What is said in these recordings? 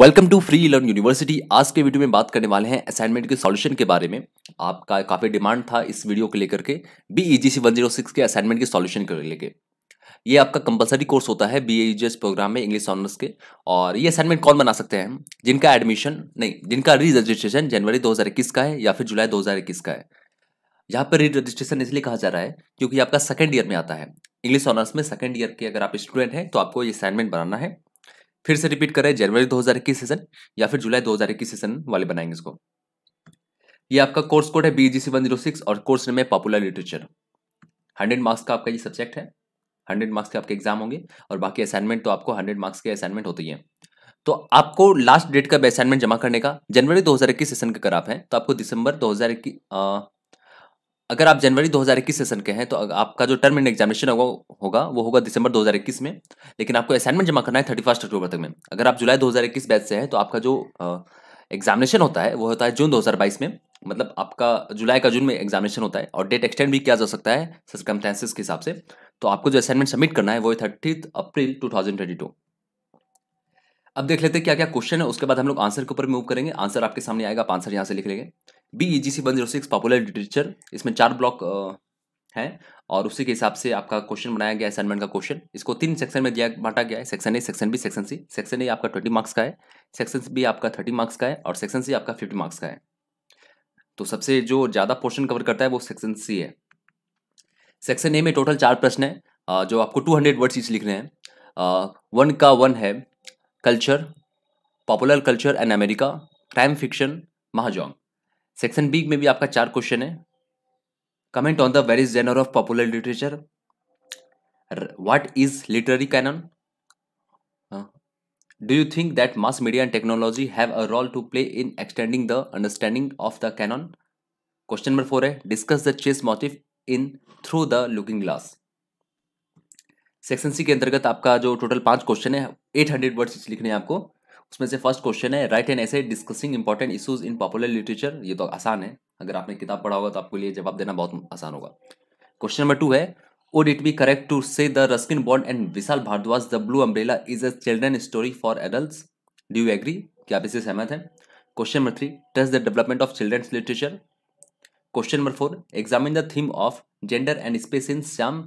welcome to free learn university आज के video में बात करने वाले हैं असाइनमेंट के सॉल्यूशन के बारे में आपका काफ़ी डिमांड था इस वीडियो को लेकर के B E G C one zero six के असाइनमेंट के सॉल्यूशन को लेकर ये आपका कंपलसरी कोर्स होता है बी ए प्रोग्राम में इंग्लिश ऑनर्स के और ये असाइनमेंट कौन बना सकते हैं जिनका एडमिशन नहीं जिनका री रजिस्ट्रेशन जनवरी दो हज़ार इक्कीस का है या फिर जुलाई दो हज़ार इक्कीस का है यहाँ पर री रजिस्ट्रेशन इसलिए कहा जा रहा है क्योंकि आपका सेकेंड ईयर में आता है इंग्लिश ऑनर्स में सेकेंड ईयर के अगर आप स्टूडेंट हैं तो आपको ये असाइनमेंट बनाना है फिर से रिपीट कर रहे हैं जनवरी 2021 सेशन या फिर जुलाई 2021 सेशन वाले बनाएंगे इसको ये आपका कोर्स कोड है बीजीसी वन जीरो सिक्स और कोर्स नेम है पॉपुलर लिटरेचर हंड्रेड मार्क्स का आपका ये सब्जेक्ट है हंड्रेड मार्क्स के आपके एग्जाम होंगे और बाकी असाइनमेंट तो आपको हंड्रेड मार्क्स के असाइनमेंट होती है तो आपको लास्ट डेट का असाइनमेंट जमा करने का जनवरी इक्कीस सेशन का अगर आप हैं तो आपको दिसंबर 2021 अगर आप जनवरी 2021 सेशन के हैं तो आपका जो टर्म इंड एग्जामिनेशन होगा होगा वो होगा दिसंबर 2021 में लेकिन आपको असाइनमेंट जमा करना है थर्टी फर्स्ट अक्टूबर तक में अगर आप जुलाई 2021 बैच से हैं तो आपका जो एग्जामिनेशन होता है वो होता है जून 2022 में मतलब आपका जुलाई का जून में एग्जामिनेशन होता है और डेट एक्सटेंड भी किया जा सकता है सर्कमटेंसेस के हिसाब से तो आपको जो असाइनमेंट सबमिट करना है वो थर्टी अप्रैल टू अब देख लेते हैं क्या क्या क्वेश्चन है उसके बाद हम लोग आंसर के ऊपर मूव करेंगे आंसर आपके सामने आएगा आप आंसर यहाँ से लिख लेंगे B E G C one zero six popular literature इसमें चार ब्लॉक है और उसी के हिसाब से आपका क्वेश्चन बनाया गया असाइनमेंट का क्वेश्चन इसको तीन सेक्शन में दिया बांटा गया है section A section B section C section A आपका ट्वेंटी मार्क्स का है सेक्शन बी आपका थर्टी मार्क्स का है और सेक्शन सी आपका फिफ्टी मार्क्स का है तो सबसे जो ज़्यादा पोर्शन कवर करता है वो सेक्शन सी है सेक्शन ए में टोटल चार प्रश्न है जो आपको टू हंड्रेड वर्ड्स ईच लिखने हैं वन का वन है culture popular culture and America crime fiction mahjong section B में भी आपका चार क्वेश्चन है comment on the various genre of popular literature what is literary canon do you think that mass media and technology have a role to play in extending the understanding of the canon question number four है discuss the chess motif in through the looking glass section C के अंतर्गत आपका जो total पांच question है eight hundred words लिखने हैं आपको उसमें से फर्स्ट क्वेश्चन है write an essay discussing important issues in popular literature ये तो आसान है अगर आपने किताब पढ़ा होगा तो आपको लिए जवाब देना बहुत आसान होगा क्वेश्चन नंबर टू है would it be correct to say the Ruskin Bond and Vishal Bhardwaj the blue umbrella is a children story for adult do you agree क्या आप इससे सहमत हैं question number three touch the development of children's literature question number four examine the theme of gender and space in Shyam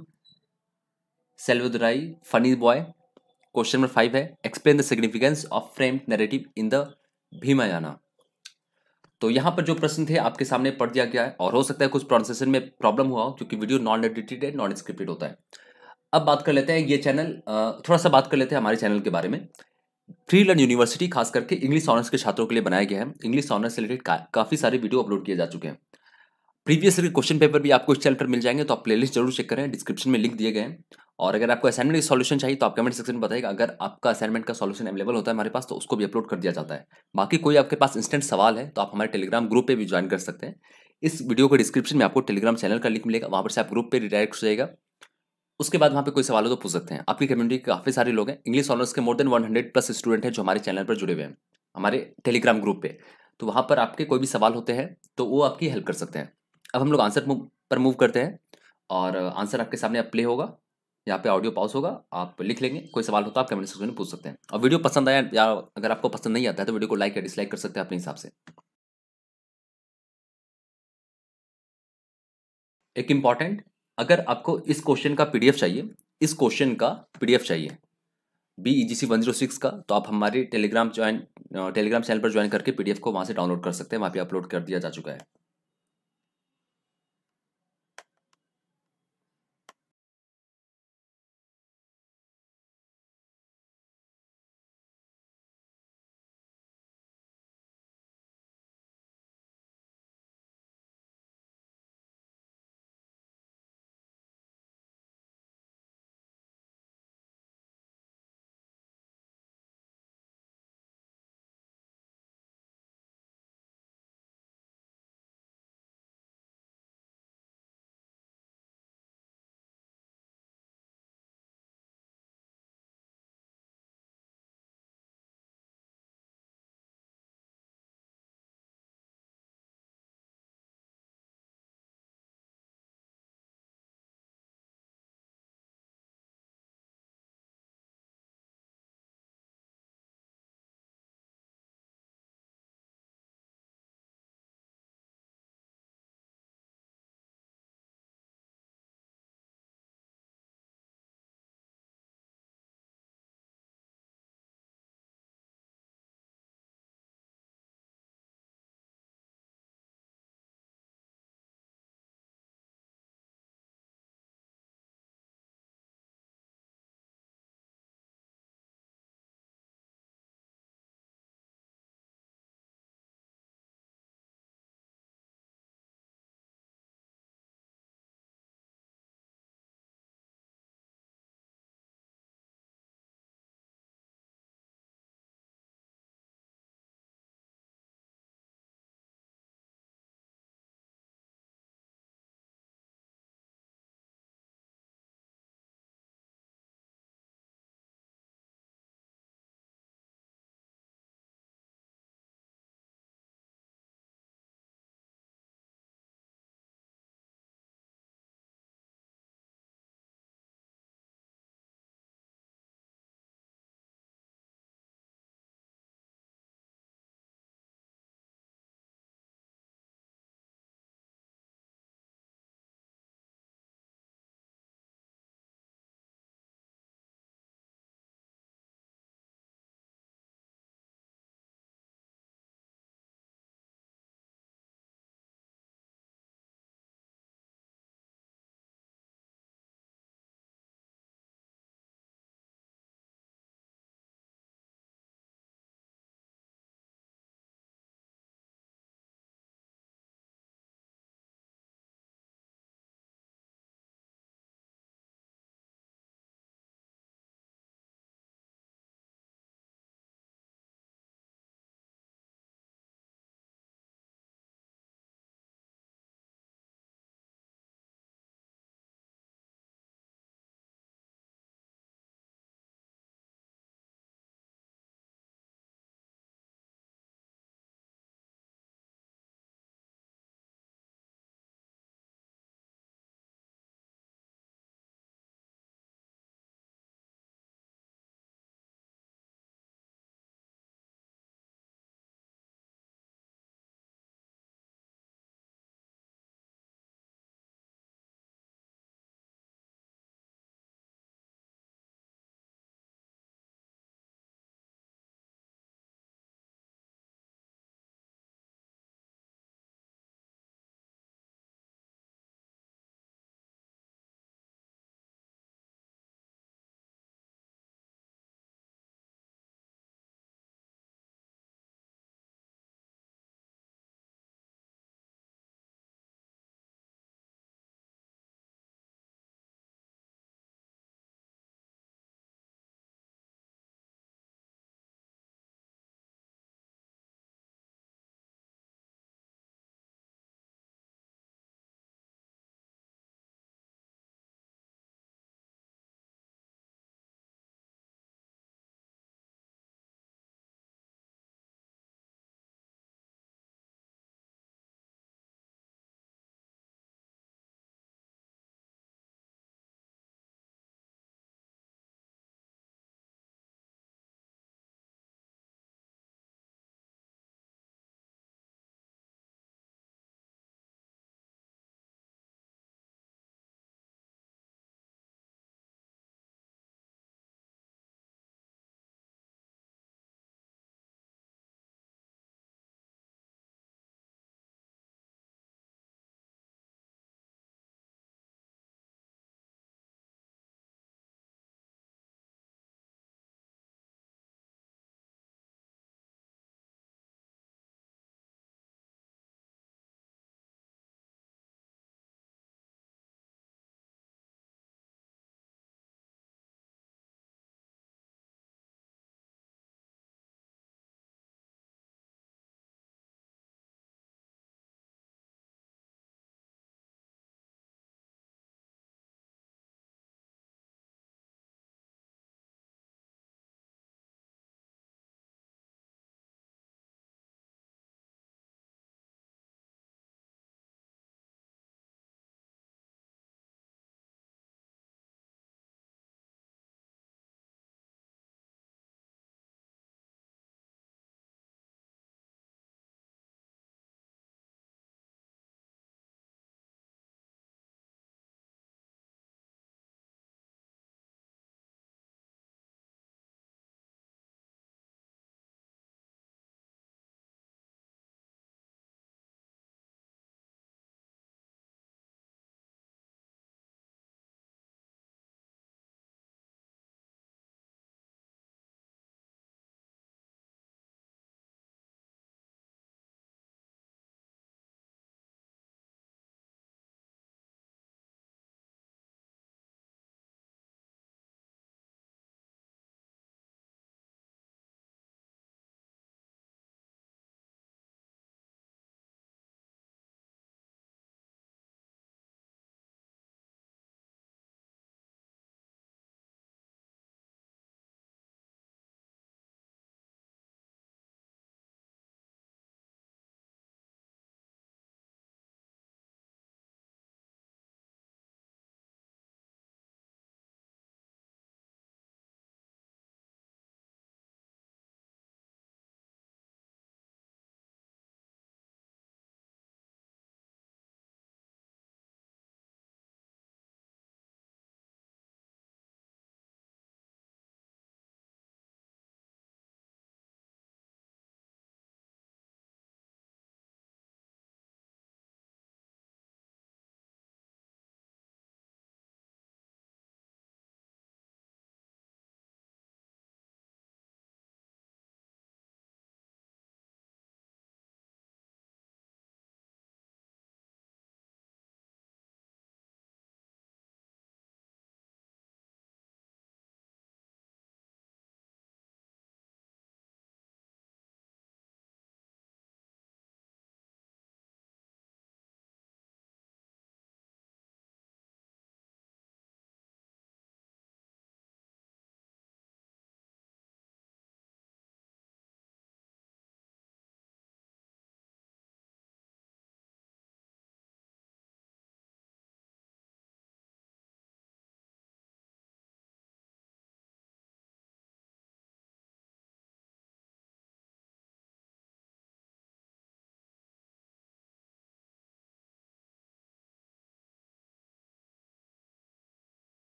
Selvadurai funny boy question number five है explain the significance of frame narrative in the Bhimayana तो यहाँ पर जो प्रश्न थे आपके सामने पढ़ दिया गया है और हो सकता है कुछ प्रोनाउंसिएशन में प्रॉब्लम हुआ हो क्योंकि वीडियो नॉन एडिटेड है नॉन स्क्रिप्टेड होता है अब बात कर लेते हैं ये चैनल थोड़ा सा बात कर लेते हैं हमारे चैनल के बारे में फ्री लर्न यूनिवर्सिटी खास करके इंग्लिश ऑनर्स के छात्रों के लिए बनाया गया है इंग्लिश ऑनर्स से रिलेटेड काफ़ी सारे वीडियो अपलोड किए जा चुके हैं प्रीवियस ईयर के क्वेश्चन पेपर भी आपको इस चैनल पर मिल जाएंगे तो आप प्लेलिस्ट जरूर चेक करें डिस्क्रिप्शन में लिंक दिए गए हैं और अगर आपको असाइनमेंट की सॉल्यूशन चाहिए तो आप कमेंट सेक्शन में बताएगा अगर आपका असाइनमेंट का सॉल्यूशन अवेलेबल होता है हमारे पास तो उसको भी अपलोड कर दिया जाता है बाकी कोई आपके पास इंस्टेंट सवाल है तो आप हमारे टेलीग्राम ग्रुप पर भी ज्वाइन कर सकते हैं इस वीडियो के डिस्क्रिप्शन में आपको टेलीग्राम चैनल का लिंक मिलेगा वहाँ पर से आप ग्रुप पर रिडायरेक्ट हो जाएगा उसके बाद वहाँ पर कोई सवाल हो तो पूछ सकते हैं आपकी कम्युनिटी के काफ़ी सारे लोग हैं इंग्लिश ऑनर्स के more than hundred plus student हैं जो हमारे चैनल पर जुड़े हुए हैं हमारे टेलीग्राम ग्रुप पर तो वहाँ पर आपके कोई भी सवाल होते हैं तो वो आपकी हेल्प कर सकते हैं अब हम लोग आंसर पर मूव करते हैं और आंसर uh, आपके सामने अब प्ले होगा यहाँ पे ऑडियो पॉज होगा आप लिख लेंगे कोई सवाल होता तो है आप कमेंट सेक्शन में पूछ सकते हैं और वीडियो पसंद आया या अगर आपको पसंद नहीं आता है तो वीडियो को लाइक या डिसलाइक कर सकते हैं अपने हिसाब से एक इम्पॉर्टेंट अगर आपको इस क्वेश्चन का पीडीएफ चाहिए इस क्वेश्चन का पीडीएफ चाहिए B E G C one zero six का तो आप हमारे टेलीग्राम ज्वाइन टेलीग्राम चैनल पर ज्वाइन करके पीडीएफ को वहाँ से डाउनलोड कर सकते हैं वहाँ पे अपलोड कर दिया जा चुका है